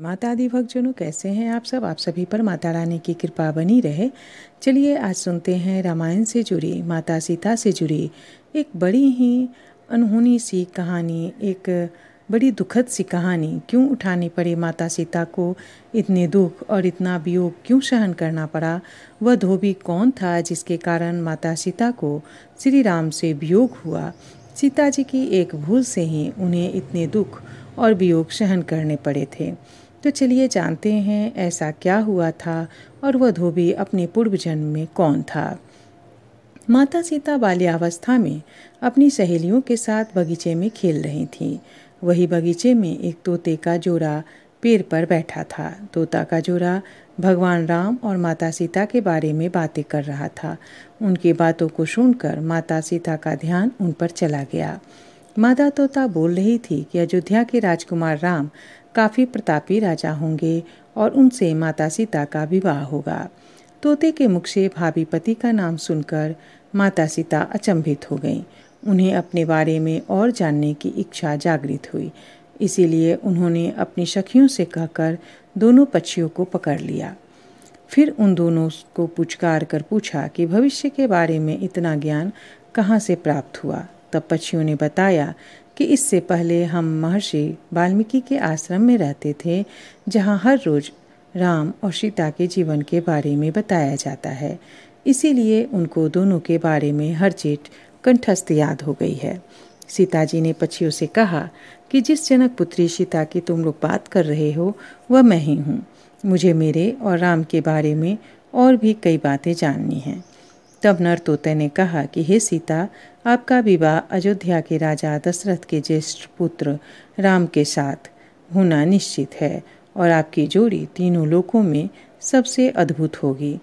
माता आदि भक्तजनों कैसे हैं आप सब आप सभी पर माता रानी की कृपा बनी रहे चलिए आज सुनते हैं रामायण से जुड़ी माता सीता से जुड़ी एक बड़ी ही अनहोनी सी कहानी एक बड़ी दुखद सी कहानी क्यों उठानी पड़ी माता सीता को इतने दुख और इतना वियोग क्यों सहन करना पड़ा वह धोबी कौन था जिसके कारण माता सीता को श्री राम से वियोग हुआ सीता जी की एक भूल से ही उन्हें इतने दुख और वियोग सहन करने पड़े थे तो चलिए जानते हैं ऐसा क्या हुआ था और वह धोबी अपने पूर्व जन्म में कौन था माता सीता बाल्यावस्था में अपनी सहेलियों के साथ बगीचे में खेल रही थी वही बगीचे में एक तोते का जोड़ा पेड़ पर बैठा था तोता का जोड़ा भगवान राम और माता सीता के बारे में बातें कर रहा था उनकी बातों को सुनकर माता सीता का ध्यान उन पर चला गया मादा तोता बोल रही थी कि अयोध्या के राजकुमार राम काफ़ी प्रतापी राजा होंगे और उनसे माता सीता का विवाह होगा तोते के मुख से भाभी पति का नाम सुनकर माता सीता अचंभित हो गईं उन्हें अपने बारे में और जानने की इच्छा जागृत हुई इसीलिए उन्होंने अपनी सखियों से कहकर दोनों पक्षियों को पकड़ लिया फिर उन दोनों को पुचकार कर पूछा कि भविष्य के बारे में इतना ज्ञान कहाँ से प्राप्त हुआ तब पक्षियों ने बताया कि इससे पहले हम महर्षि वाल्मीकि के आश्रम में रहते थे जहाँ हर रोज राम और सीता के जीवन के बारे में बताया जाता है इसीलिए उनको दोनों के बारे में हर चीज कंठस्थ याद हो गई है सीता जी ने पक्षियों से कहा कि जिस जनक पुत्री सीता की तुम लोग बात कर रहे हो वह मैं ही हूँ मुझे मेरे और राम के बारे में और भी कई बातें जाननी हैं तब नरतोते ने कहा कि हे सीता आपका विवाह अयोध्या के राजा दशरथ के ज्येष्ठ पुत्र राम के साथ होना निश्चित है और आपकी जोड़ी तीनों लोकों में सबसे अद्भुत होगी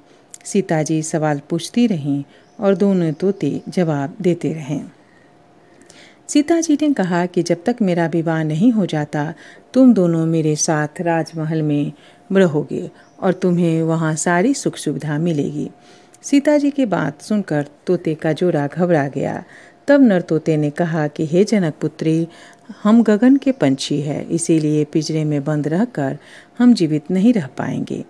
सीता जी सवाल पूछती रहीं और दोनों तोते जवाब देते रहें सीता जी ने कहा कि जब तक मेरा विवाह नहीं हो जाता तुम दोनों मेरे साथ राजमहल में रहोगे और तुम्हें वहाँ सारी सुख सुविधा मिलेगी सीता जी की बात सुनकर तोते का जोड़ा घबरा गया तब नर तोते ने कहा कि हे जनक पुत्री हम गगन के पंछी है इसीलिए पिंजरे में बंद रहकर हम जीवित नहीं रह पाएंगे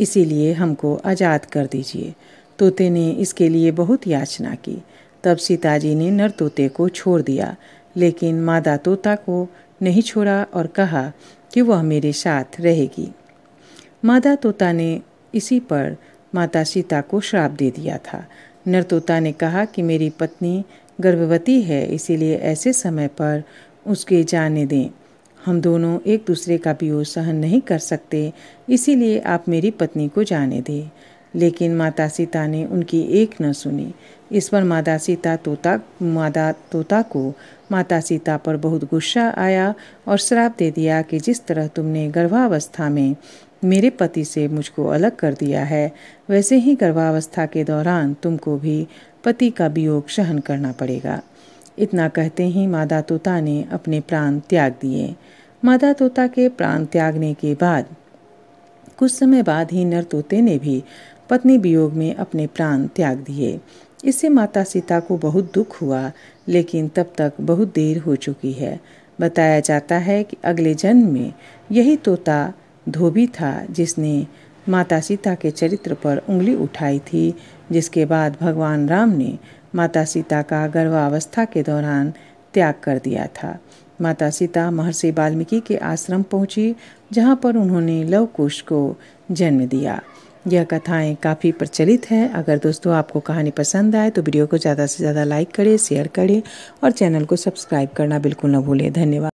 इसीलिए हमको आज़ाद कर दीजिए तोते ने इसके लिए बहुत याचना की तब सीताजी ने नर तोते को छोड़ दिया लेकिन मादा तोता को नहीं छोड़ा और कहा कि वह मेरे साथ रहेगी मादा तोता ने इसी पर माता सीता को श्राप दे दिया था नरतोता ने कहा कि मेरी पत्नी गर्भवती है इसीलिए ऐसे समय पर उसके जाने दें हम दोनों एक दूसरे का वियोग सहन नहीं कर सकते इसीलिए आप मेरी पत्नी को जाने दें लेकिन माता सीता ने उनकी एक न सुनी इस पर माता सीता तोता मादा तोता को माता सीता पर बहुत गुस्सा आया और श्राप दे दिया कि जिस तरह तुमने गर्भावस्था में मेरे पति से मुझको अलग कर दिया है वैसे ही गर्भावस्था के दौरान तुमको भी पति का वियोग सहन करना पड़ेगा इतना कहते ही मादा तोता ने अपने प्राण त्याग दिए मादा तोता के प्राण त्यागने के बाद कुछ समय बाद ही नर तोते ने भी पत्नी वियोग में अपने प्राण त्याग दिए इससे माता सीता को बहुत दुख हुआ लेकिन तब तक बहुत देर हो चुकी है बताया जाता है कि अगले जन्म में यही तोता धोबी था जिसने माता सीता के चरित्र पर उंगली उठाई थी जिसके बाद भगवान राम ने माता सीता का गर्भावस्था के दौरान त्याग कर दिया था माता सीता महर्षि वाल्मीकि के आश्रम पहुंची जहां पर उन्होंने लवकुश को जन्म दिया यह कथाएं काफ़ी प्रचलित हैं अगर दोस्तों आपको कहानी पसंद आए तो वीडियो को ज़्यादा से ज़्यादा लाइक करें शेयर करें और चैनल को सब्सक्राइब करना बिल्कुल न भूलें धन्यवाद